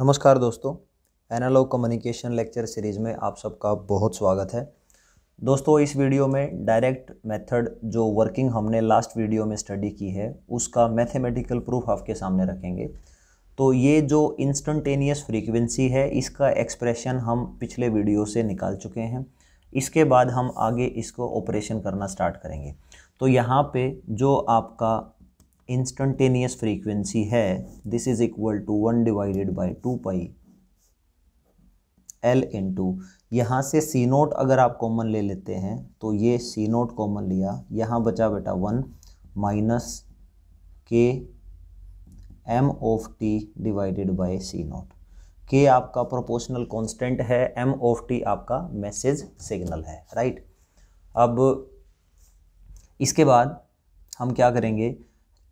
नमस्कार दोस्तों analogue communication lecture series में आप सबका बहुत स्वागत है दोस्तों इस वीडियो में डायरेक्ट मेथड जो वर्किंग हमने लास्ट वीडियो में स्टडी की है उसका मैथमेटिकल प्रूफ आपके सामने रखेंगे तो ये जो इंस्टेंटेनियस फ्रीक्वेंसी है इसका एक्सप्रेशन हम पिछले वीडियो से निकाल चुके हैं इसके बाद हम आगे इसको ऑपरेशन करना स्टार्ट करेंगे तो यहाँ पे जो आपका इंस्टेंटेनियस फ्रीक्वेंसी है this is equal to one divided by two pi L into यहाँ से सी नोट अगर आप कॉमन ले लेते हैं तो ये सी नोट कॉमन लिया यहाँ बचा बेटा one minus K M of T divided by C naught K आपका प्रोपोर्शनल कांस्टेंट है एम ऑफ टी आपका मैसेज सिग्नल है राइट अब इसके बाद हम क्या करेंगे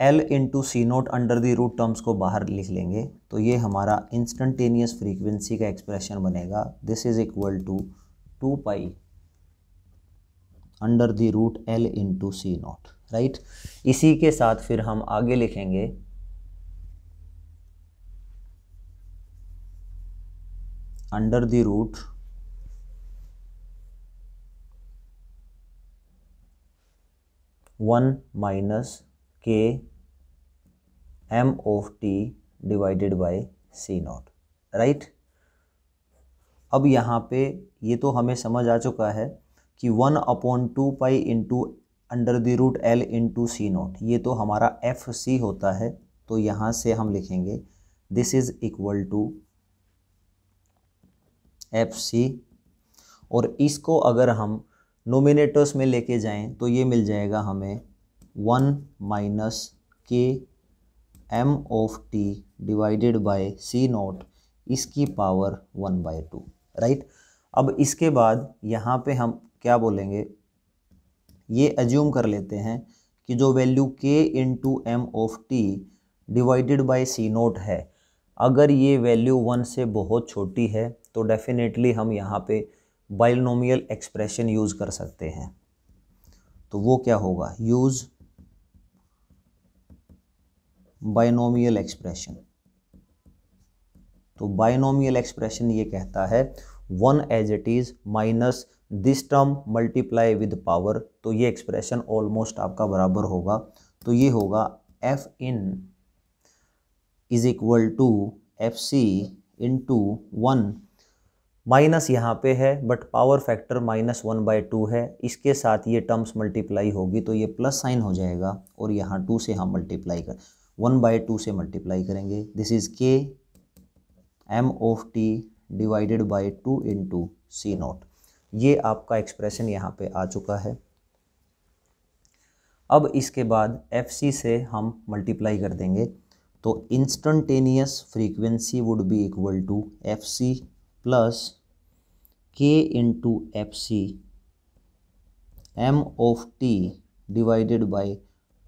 L into C naught under the root terms को बाहर लिख लेंगे तो ये हमारा इंस्टेंटेनियस फ्रीक्वेंसी का एक्सप्रेशन बनेगा this is equal to two pi under the root L into C naught right इसी के साथ फिर हम आगे लिखेंगे under the root one minus K m of t divided by C naught right अब यहाँ पे ये तो हमें समझ आ चुका है कि one upon two pi into under the root L into C naught ये तो हमारा एफ सी होता है तो यहाँ से हम लिखेंगे this is equal to F C और इसको अगर हम नोमिनेटर्स में लेके जाएं तो ये मिल जाएगा हमें one minus K M of T divided by C naught इसकी power one by two right अब इसके बाद यहाँ पे हम क्या बोलेंगे ये एज्यूम कर लेते हैं कि जो value K into M of T divided by C naught है अगर ये वैल्यू वन से बहुत छोटी है तो डेफिनेटली हम यहाँ पे बाइनोमियल एक्सप्रेशन यूज़ कर सकते हैं तो वो क्या होगा यूज़ बाइनोमियल एक्सप्रेशन तो बाइनोमियल एक्सप्रेशन ये कहता है one as it is minus this term multiply with power तो ये एक्सप्रेशन ऑलमोस्ट आपका बराबर होगा तो ये होगा F in is equal to F C into one minus यहाँ पे है but power factor minus one by two है इसके साथ ये टर्म्स मल्टीप्लाई होगी तो ये प्लस साइन हो जाएगा और यहाँ टू से हम मल्टीप्लाई कर वन बाई टू से मल्टीप्लाई करेंगे this is K M of T divided by two into C naught ये आपका एक्सप्रेशन यहाँ पे आ चुका है अब इसके बाद एफ सी से हम मल्टीप्लाई कर देंगे तो instantaneous frequency would be equal to F C plus K into F C M of T divided by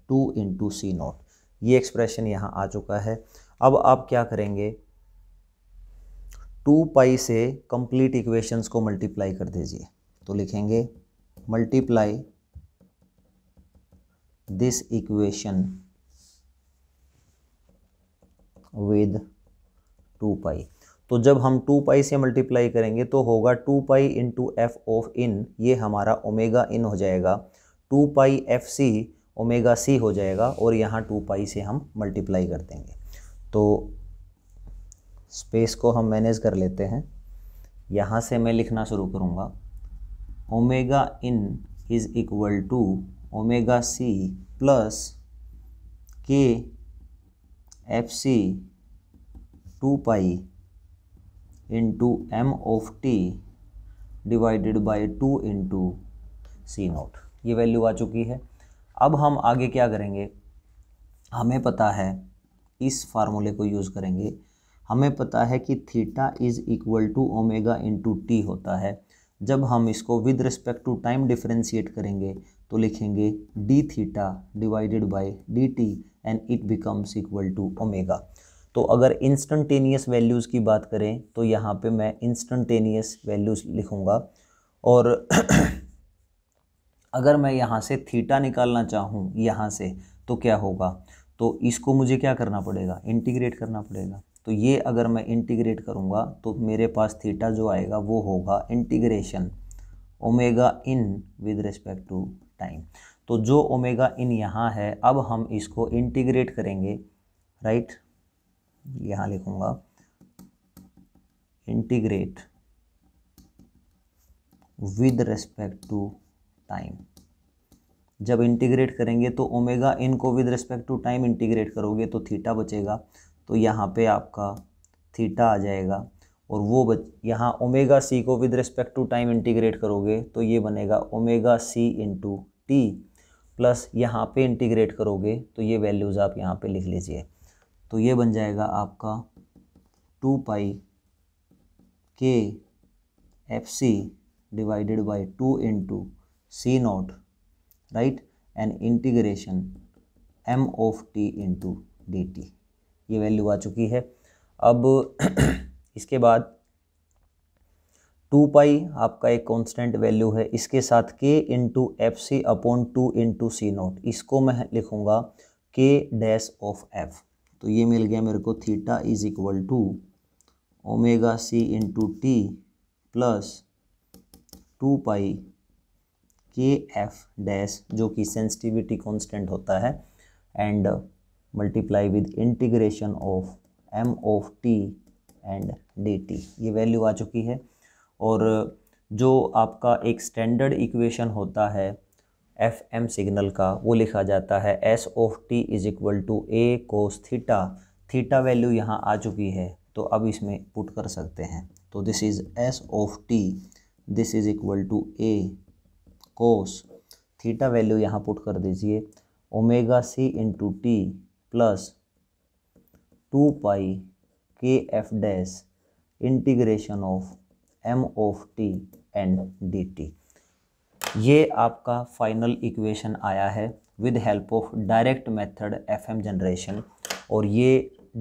two into C naught ये एक्सप्रेशन यहाँ आ चुका है अब आप क्या करेंगे टू पाई से कंप्लीट इक्वेशंस को मल्टीप्लाई कर दीजिए तो लिखेंगे multiply this equation with two pi तो जब हम टू पाई से मल्टीप्लाई करेंगे तो होगा two pi into F of in ये हमारा ओमेगा इन हो जाएगा two pi F C omega C हो जाएगा और यहाँ टू पाई से हम मल्टीप्लाई कर देंगे तो स्पेस को हम मैनेज कर लेते हैं यहाँ से मैं लिखना शुरू करूँगा omega in is equal to omega C plus K F C two pi into M of T divided by two into C naught ये वैल्यू आ चुकी है अब हम आगे क्या करेंगे हमें पता है इस फार्मूले को यूज़ करेंगे हमें पता है कि theta is equal to omega into T होता है जब हम इसको with respect to time differentiate करेंगे तो लिखेंगे D theta divided by D T and it becomes equal to omega तो अगर इंस्टेंटेनियस वैल्यूज़ की बात करें तो यहाँ पे मैं इंस्टेंटेनियस वैल्यूज़ लिखूँगा और अगर मैं यहाँ से थीटा निकालना चाहूँ यहाँ से तो क्या होगा तो इसको मुझे क्या करना पड़ेगा इंटीग्रेट करना पड़ेगा तो ये अगर मैं इंटीग्रेट करूँगा तो मेरे पास थीटा जो आएगा वो होगा integration omega in with respect to time तो जो ओमेगा इन यहाँ है अब हम इसको इंटीग्रेट करेंगे राइट यहाँ लिखूँगा integrate with respect to time जब इंटीग्रेट करेंगे तो ओमेगा इन को with respect to time integrate करोगे तो थीटा बचेगा तो यहाँ पे आपका थीटा आ जाएगा और वो बच यहाँ ओमेगा सी को with respect to time integrate करोगे तो ये बनेगा omega C into T plus यहाँ पे इंटीग्रेट करोगे तो ये वैल्यूज़ आप यहाँ पे लिख लीजिए तो ये बन जाएगा आपका two pi K F C divided by two into c naught right and integration m of t into dt ये वैल्यू आ चुकी है अब इसके बाद टू पाई आपका एक कांस्टेंट वैल्यू है इसके साथ K into F C upon two into C naught इसको मैं लिखूँगा के डैश ऑफ एफ तो ये मिल गया मेरे को theta is equal to omega C into T plus two pi K F dash जो कि सेंसिटिविटी कांस्टेंट होता है and multiply with integration of M of T and D T ये वैल्यू आ चुकी है और जो आपका एक स्टैंडर्ड इक्वेशन होता है एफ एम सिग्नल का वो लिखा जाता है S of T is equal to A cos theta theta value यहाँ आ चुकी है तो अब इसमें पुट कर सकते हैं तो this is S of T this is equal to A cos theta value यहाँ पुट कर दीजिए omega C into T plus two pi K F dash integration of M of T and D T ये आपका final equation आया है with help of direct method FM generation और ये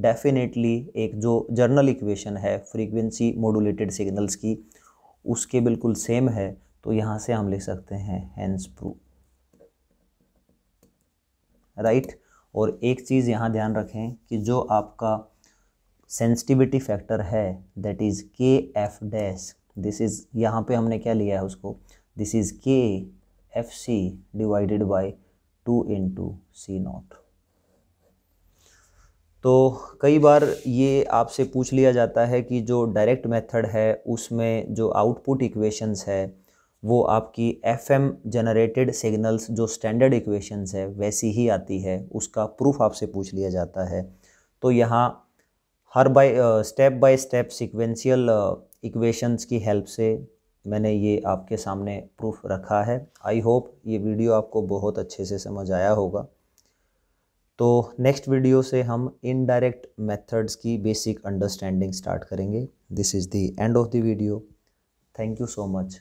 definitely एक जो जर्नल इक्वेशन है फ्रीक्वेंसी मॉडुलेटेड सिग्नल्स की उसके बिल्कुल सेम है तो यहाँ से हम लिख सकते हैं हैंस प्रू राइट और एक चीज़ यहाँ ध्यान रखें कि जो आपका सेंसिटिविटी फैक्टर है that is K F dash this is यहाँ पे हमने क्या लिया है उसको this is K F C divided by two into C naught तो कई बार ये आपसे पूछ लिया जाता है कि जो डायरेक्ट मेथड है उसमें जो आउटपुट इक्वेशंस है वो आपकी एफ़ एम जनरेटेड सिग्नल्स जो स्टैंडर्ड इक्वेशंस है वैसी ही आती है उसका प्रूफ आपसे पूछ लिया जाता है तो यहाँ हर by step by step sequential equations की हेल्प से मैंने ये आपके सामने प्रूफ रखा है आई होप ये वीडियो आपको बहुत अच्छे से समझ आया होगा तो नेक्स्ट वीडियो से हम इनडायरेक्ट मेथड्स की बेसिक अंडरस्टैंडिंग स्टार्ट करेंगे this is the end of the video thank you so much